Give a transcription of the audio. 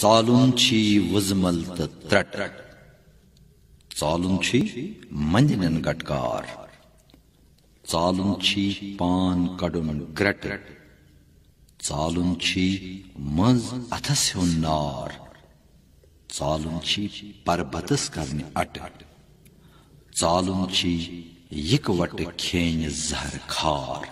ಚಾಲುಂಚಿ ವಜ್ಮಲ್ತ ತ್ರಟ್ ಚಾಲುಂಚಿ ಮಂಜಿನನ್ ಗಟ್ಕಾರ್ ಚಾಲುಂಚಿ PAN ಕಡುನ್ ಗ್ರಟ್ ಚಾಲುಂಚಿ ಮಜ್ ಅಥಸ್ ನಾರ್ ಚಾಲುಂಚಿ ಪರ್ಬತಸ್ ಕರ್ನಿ at ಚಾಲುಂಚಿ यकवट खेन जहर खार